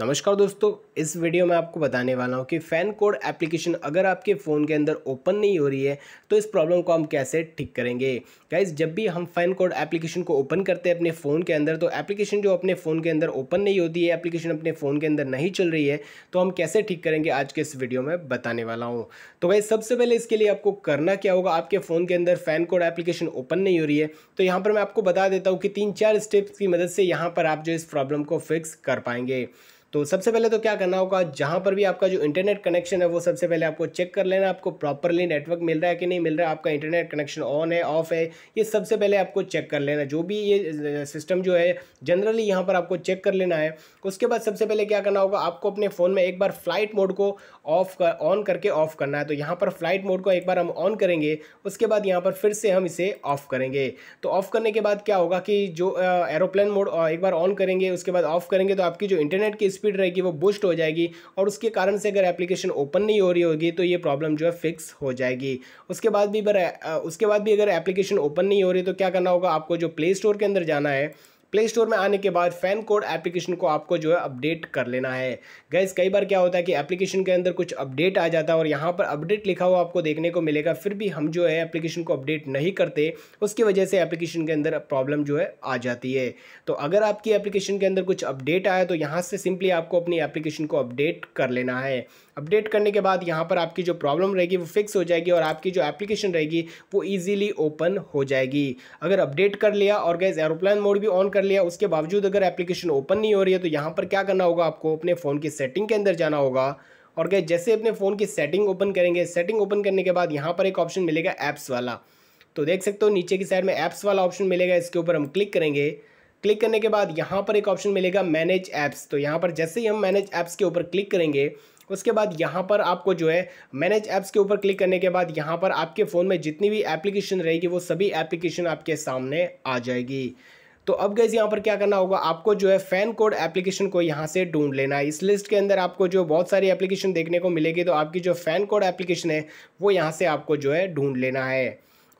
नमस्कार दोस्तों इस वीडियो में आपको बताने वाला हूँ कि फ़ैन कोड एप्लीकेशन अगर आपके फ़ोन के अंदर ओपन नहीं हो रही है तो इस प्रॉब्लम को हम कैसे ठीक करेंगे गाइज जब भी हम फ़ैन कोड एप्लीकेशन को ओपन करते हैं अपने फ़ोन के अंदर तो एप्लीकेशन जो अपने फ़ोन के अंदर ओपन नहीं होती है एप्लीकेशन अपने फ़ोन के अंदर नहीं चल रही है तो हम कैसे ठीक करेंगे आज के इस वीडियो में बताने वाला हूँ तो गाइज सबसे पहले इसके लिए आपको करना क्या होगा आपके फ़ोन के अंदर फ़ैन कोड एप्लीकेशन ओपन नहीं हो रही है तो यहाँ पर मैं आपको बता देता हूँ कि तीन चार स्टेप्स की मदद से यहाँ पर आप जो इस प्रॉब्लम को फिक्स कर पाएंगे तो सबसे पहले तो क्या करना होगा जहाँ पर भी आपका जो इंटरनेट कनेक्शन है वो सबसे पहले आपको चेक कर लेना आपको प्रॉपरली नेटवर्क मिल रहा है कि नहीं मिल रहा है आपका इंटरनेट कनेक्शन ऑन है ऑफ है ये सबसे पहले आपको चेक कर लेना जो भी ये सिस्टम जो है जनरली यहाँ पर आपको चेक कर लेना है उसके बाद सबसे पहले क्या करना होगा आपको अपने फ़ोन में एक बार फ्लाइट मोड को ऑफ कर ऑन करके ऑफ़ करना है तो यहाँ पर फ्लाइट मोड को एक बार हम ऑन करेंगे उसके बाद यहाँ पर फिर से हम इसे ऑफ़ करेंगे तो ऑफ़ करने के बाद क्या होगा कि जो एरोप्लेन मोड एक बार ऑन करेंगे उसके बाद ऑफ़ करेंगे तो आपकी जो इंटरनेट की स्पीड स्पीड रहेगी वो बूस्ट हो जाएगी और उसके कारण से अगर एप्लीकेशन ओपन नहीं हो रही होगी तो ये प्रॉब्लम जो है फिक्स हो जाएगी उसके बाद भी अगर उसके बाद भी अगर एप्लीकेशन ओपन नहीं हो रही तो क्या करना होगा आपको जो प्ले स्टोर के अंदर जाना है प्ले स्टोर में आने के बाद फैन कोड एप्लीकेशन को आपको जो है अपडेट कर लेना है गैस कई बार क्या होता है कि एप्लीकेशन के अंदर कुछ अपडेट आ जाता है और यहाँ पर अपडेट लिखा हुआ आपको देखने को मिलेगा फिर भी हम जो है एप्लीकेशन को अपडेट नहीं करते उसकी वजह से एप्लीकेशन के अंदर प्रॉब्लम जो है आ जाती है तो अगर आपकी एप्लीकेशन के अंदर कुछ अपडेट आया तो यहाँ से सिंपली आपको अपनी एप्लीकेशन को अपडेट कर लेना है अपडेट करने के बाद यहाँ पर आपकी जो प्रॉब्लम रहेगी वो फिक्स हो जाएगी और आपकी जो एप्लीकेशन रहेगी वो ईजिली ओपन हो जाएगी अगर अपडेट कर लिया और गैस एरोप्लान मोड भी ऑन कर लिया उसके बावजूद अगर एप्लीकेशन ओपन नहीं हो रही है तो यहाँ पर क्या करना होगा आपको अपने फ़ोन की सेटिंग के अंदर जाना होगा और गए जैसे अपने फ़ोन की सेटिंग ओपन करेंगे सेटिंग ओपन करने के बाद यहाँ पर एक ऑप्शन मिलेगा ऐप्स वाला तो देख सकते हो नीचे की साइड में ऐप्स वाला ऑप्शन मिलेगा इसके ऊपर हम क्लिक करेंगे क्लिक करने के बाद यहाँ पर एक ऑप्शन मिलेगा मैनेज ऐप्स तो यहाँ पर जैसे ही हम मैनेज ऐप्स के ऊपर क्लिक करेंगे उसके बाद यहाँ पर आपको जो है मैनेज ऐप्स के ऊपर क्लिक करने के बाद यहाँ पर आपके फ़ोन में जितनी भी एप्लीकेशन रहेगी वो सभी एप्लीकेशन आपके सामने आ जाएगी तो अब गैस यहाँ पर क्या करना होगा आपको जो है फैन कोड एप्लीकेशन को यहाँ से ढूंढ लेना है इस लिस्ट के अंदर आपको जो बहुत सारी एप्लीकेशन देखने को मिलेगी तो आपकी जो फैन कोड एप्लीकेशन है वो यहाँ से आपको जो है ढूंढ लेना है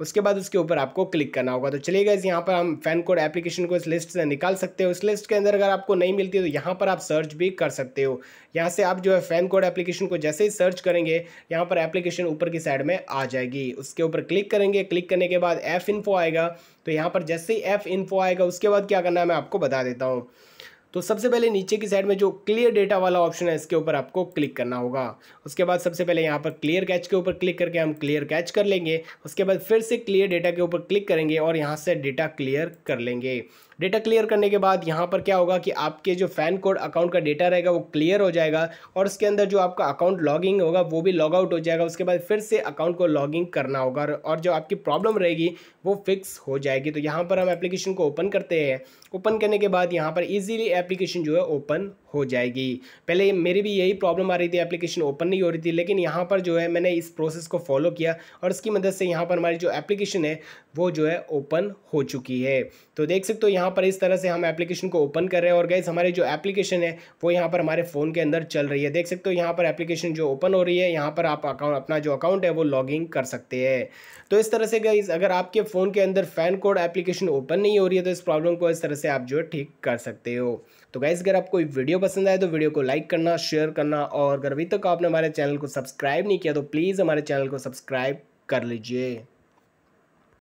उसके बाद उसके ऊपर आपको क्लिक करना होगा तो चलिए गए यहाँ पर हम फैन कोड एप्लीकेशन को इस लिस्ट से निकाल सकते हो इस लिस्ट के अंदर अगर आपको नहीं मिलती है तो यहाँ पर आप सर्च भी कर सकते हो यहाँ से आप जो है फैन कोड एप्लीकेशन को जैसे ही सर्च करेंगे यहाँ पर एप्लीकेशन ऊपर की साइड में आ जाएगी उसके ऊपर क्लिक करेंगे क्लिक करने के बाद एफ़ इन्फो आएगा तो यहाँ पर जैसे ही एफ़ इन्फो आएगा उसके बाद क्या करना है मैं आपको बता देता हूँ तो सबसे पहले नीचे की साइड में जो क्लियर डेटा वाला ऑप्शन है इसके ऊपर आपको क्लिक करना होगा उसके बाद सबसे पहले यहाँ पर क्लियर कैच के ऊपर क्लिक करके हम क्लियर कैच कर लेंगे उसके बाद फिर से क्लियर डेटा के ऊपर क्लिक करेंगे और यहाँ से डेटा क्लियर कर लेंगे डेटा क्लियर करने के बाद यहाँ पर क्या होगा कि आपके जो फैन कोड अकाउंट का डेटा रहेगा वो क्लियर हो जाएगा और उसके अंदर जो आपका अकाउंट लॉगिंग होगा वो भी लॉग आउट हो जाएगा उसके बाद फिर से अकाउंट को लॉगिंग करना होगा और जो आपकी प्रॉब्लम रहेगी वो फिक्स हो जाएगी तो यहाँ पर हम एप्लीकेशन को ओपन करते हैं ओपन करने के बाद यहाँ पर ईजिली एप्लीकेशन जो है ओपन हो जाएगी पहले मेरी भी यही प्रॉब्लम आ रही थी एप्लीकेशन ओपन नहीं हो रही थी लेकिन यहाँ पर जो है मैंने इस प्रोसेस को फॉलो किया और इसकी मदद से यहाँ पर हमारी जो एप्लीकेशन है वो जो है ओपन हो चुकी है तो देख सकते हो यहाँ पर इस तरह से हम एप्लीकेशन को ओपन कर रहे हैं और गैस हमारी जो एप्लीकेशन है वो यहाँ पर हमारे फ़ोन के अंदर चल रही है देख सकते हो यहाँ पर एप्लीकेशन जो ओपन हो रही है यहाँ पर आप अकाउंट अपना जो अकाउंट है वो इन कर सकते हैं तो इस तरह से गैस अगर आपके फ़ोन के अंदर फैन कोड एप्लीकेशन ओपन नहीं हो रही है तो इस प्रॉब्लम को इस तरह से आप जो है ठीक कर सकते हो तो गाइज़ अगर आपको वीडियो पसंद आए तो वीडियो को लाइक करना शेयर करना और अगर अभी तक आपने हमारे चैनल को सब्सक्राइब नहीं किया तो प्लीज़ हमारे चैनल को सब्सक्राइब कर लीजिए